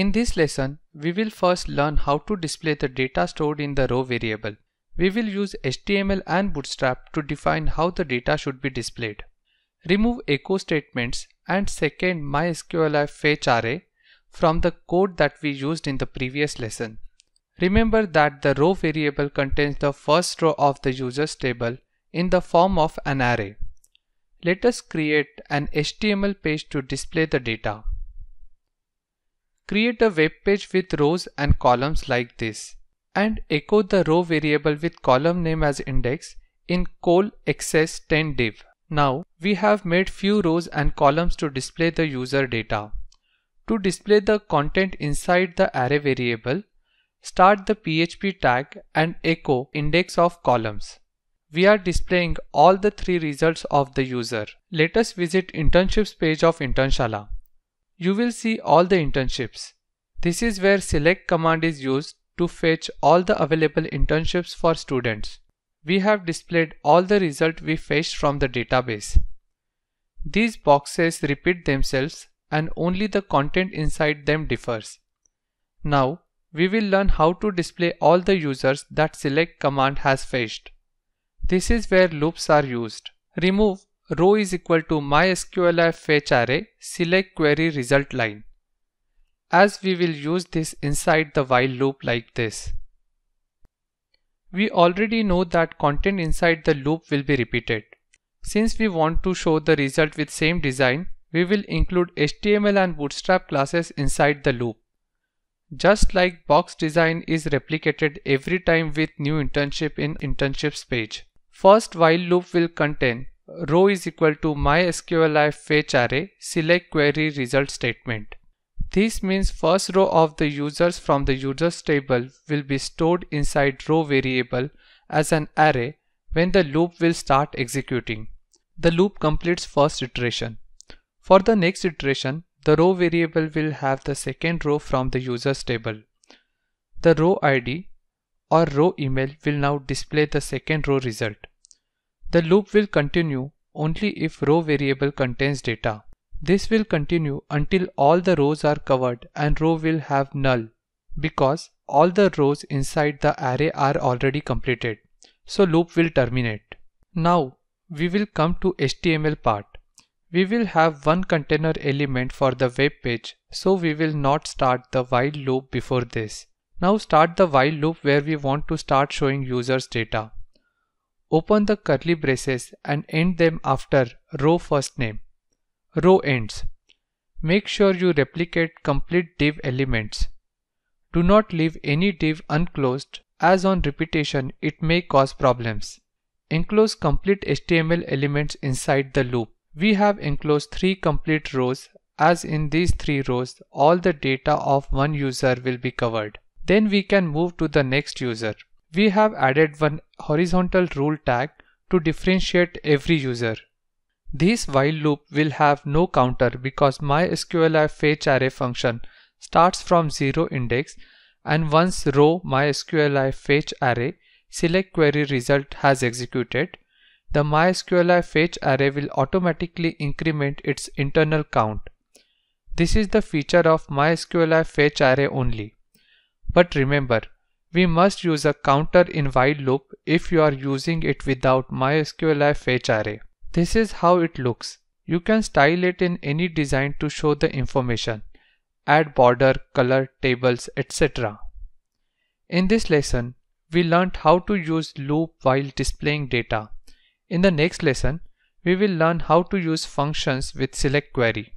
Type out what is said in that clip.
In this lesson, we will first learn how to display the data stored in the row variable. We will use HTML and Bootstrap to define how the data should be displayed. Remove echo statements and second MySQLi fetch array from the code that we used in the previous lesson. Remember that the row variable contains the first row of the users table in the form of an array. Let us create an HTML page to display the data. Create a web page with rows and columns like this and echo the row variable with column name as index in col access 10 div. Now we have made few rows and columns to display the user data. To display the content inside the array variable, start the PHP tag and echo index of columns. We are displaying all the three results of the user. Let us visit internships page of Internshala you will see all the internships. This is where select command is used to fetch all the available internships for students. We have displayed all the result we fetched from the database. These boxes repeat themselves and only the content inside them differs. Now, we will learn how to display all the users that select command has fetched. This is where loops are used. Remove row is equal to mysqlf fetch array select query result line as we will use this inside the while loop like this. We already know that content inside the loop will be repeated. Since we want to show the result with same design, we will include HTML and Bootstrap classes inside the loop. Just like box design is replicated every time with new internship in internships page. First while loop will contain row is equal to MySQLi fetch array select query result statement. This means first row of the users from the users table will be stored inside row variable as an array when the loop will start executing. The loop completes first iteration. For the next iteration, the row variable will have the second row from the users table. The row ID or row email will now display the second row result. The loop will continue only if row variable contains data. This will continue until all the rows are covered and row will have null because all the rows inside the array are already completed. So loop will terminate. Now we will come to HTML part. We will have one container element for the web page so we will not start the while loop before this. Now start the while loop where we want to start showing users data. Open the curly braces and end them after row first name. Row ends. Make sure you replicate complete div elements. Do not leave any div unclosed as on repetition it may cause problems. Enclose complete HTML elements inside the loop. We have enclosed three complete rows as in these three rows all the data of one user will be covered. Then we can move to the next user we have added one horizontal rule tag to differentiate every user. This while loop will have no counter because MySQL fetch array function starts from 0 index and once row MySQL fetch array select query result has executed, the MySQL fetch array will automatically increment its internal count. This is the feature of MySQL fetch array only. But remember, we must use a counter in while loop if you are using it without MySQLi fetch array. This is how it looks. You can style it in any design to show the information. Add border, color, tables, etc. In this lesson, we learned how to use loop while displaying data. In the next lesson, we will learn how to use functions with select query.